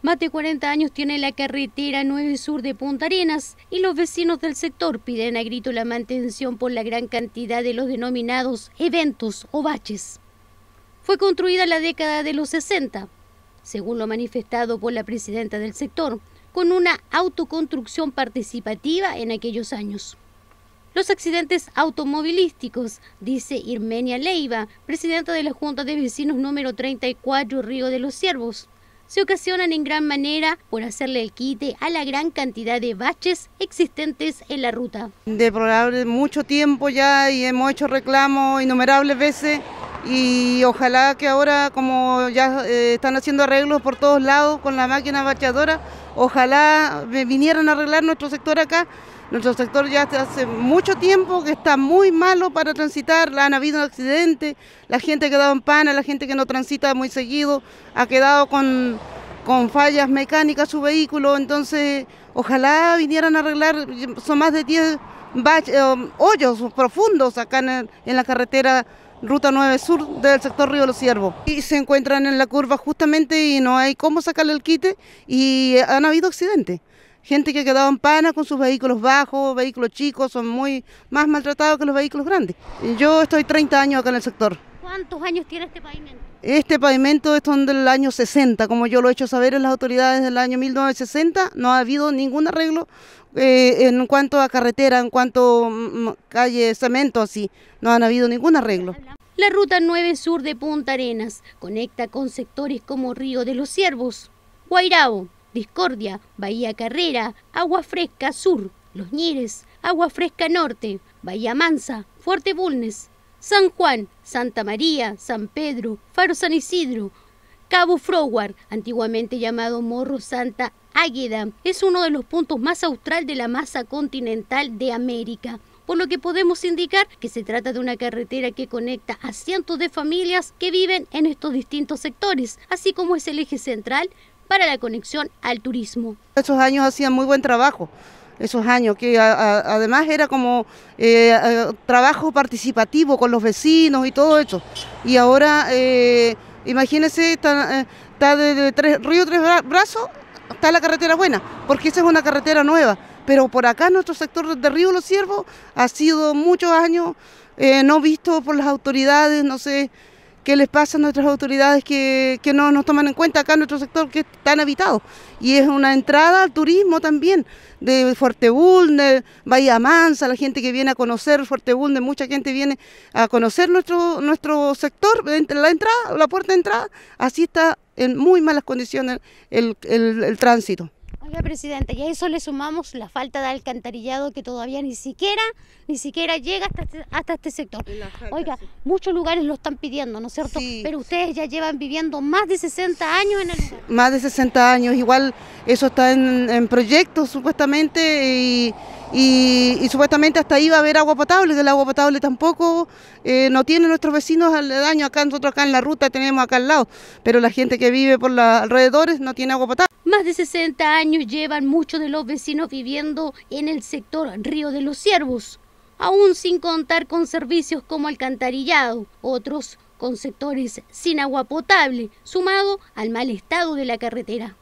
Más de 40 años tiene la carretera 9 Sur de Punta Arenas y los vecinos del sector piden a grito la mantención por la gran cantidad de los denominados eventos o baches. Fue construida la década de los 60, según lo manifestado por la presidenta del sector, con una autoconstrucción participativa en aquellos años. Los accidentes automovilísticos, dice Irmenia Leiva, presidenta de la Junta de Vecinos número 34 Río de los Ciervos, se ocasionan en gran manera por hacerle el quite a la gran cantidad de baches existentes en la ruta. Deplorable mucho tiempo ya y hemos hecho reclamos innumerables veces y ojalá que ahora como ya eh, están haciendo arreglos por todos lados con la máquina bachadora, ojalá vinieran a arreglar nuestro sector acá. Nuestro sector ya hace mucho tiempo que está muy malo para transitar, han habido accidentes, la gente ha quedado en pana, la gente que no transita muy seguido, ha quedado con, fallas mecánicas su vehículo, entonces ojalá vinieran a arreglar, son más de 10 eh, hoyos profundos acá en, en la carretera Ruta 9 Sur del sector Río Los Ciervos. Y se encuentran en la curva justamente y no hay cómo sacarle el quite y han habido accidentes. Gente que ha quedado en pana con sus vehículos bajos, vehículos chicos, son muy más maltratados que los vehículos grandes. Yo estoy 30 años acá en el sector. ¿Cuántos años tiene este pavimento? Este pavimento es del año 60, como yo lo he hecho saber en las autoridades del año 1960, no ha habido ningún arreglo eh, en cuanto a carretera, en cuanto a mm, mm, calle, cemento, así, no han habido ningún arreglo. La ruta 9 sur de Punta Arenas conecta con sectores como Río de los Ciervos, Guairabo, Discordia, Bahía Carrera, Agua Fresca Sur, Los Ñires, Agua Fresca Norte, Bahía Mansa, Fuerte Bulnes, San Juan, Santa María, San Pedro, Faro San Isidro, Cabo Froward, antiguamente llamado Morro Santa Águeda, es uno de los puntos más austral de la masa continental de América por lo que podemos indicar que se trata de una carretera que conecta a cientos de familias que viven en estos distintos sectores, así como es el eje central para la conexión al turismo. Estos años hacían muy buen trabajo, esos años, que además era como eh, trabajo participativo con los vecinos y todo eso. Y ahora, eh, imagínense, está, de, Río Tres Brazos, está la carretera buena, porque esa es una carretera nueva. Pero por acá, nuestro sector de Río Los Ciervos, ha sido muchos años eh, no visto por las autoridades, no sé. ¿Qué les pasa a nuestras autoridades que, que no nos toman en cuenta acá en nuestro sector que es tan habitado? Y es una entrada al turismo también, de Fuerte Bahía Mansa, la gente que viene a conocer fuerte mucha gente viene a conocer nuestro, nuestro sector, la entrada, la puerta de entrada, así está en muy malas condiciones el tránsito. Oiga, presidente, y a eso le sumamos la falta de alcantarillado que todavía ni siquiera, ni siquiera llega hasta este, hasta este sector. Oiga, muchos lugares lo están pidiendo, ¿no es cierto? Pero ustedes ya llevan viviendo más de 60 años en el sector. Más de 60 años, igual eso está en, en proyectos supuestamente y y, supuestamente hasta ahí va a haber agua potable, del agua potable tampoco eh, no tienen nuestros vecinos al daño acá, nosotros acá en la ruta tenemos acá al lado, pero la gente que vive por los alrededores no tiene agua potable. Más de 60 años llevan muchos de los vecinos viviendo en el sector Río de los Ciervos, aún sin contar con servicios como alcantarillado, otros con sectores sin agua potable, sumado al mal estado de la carretera.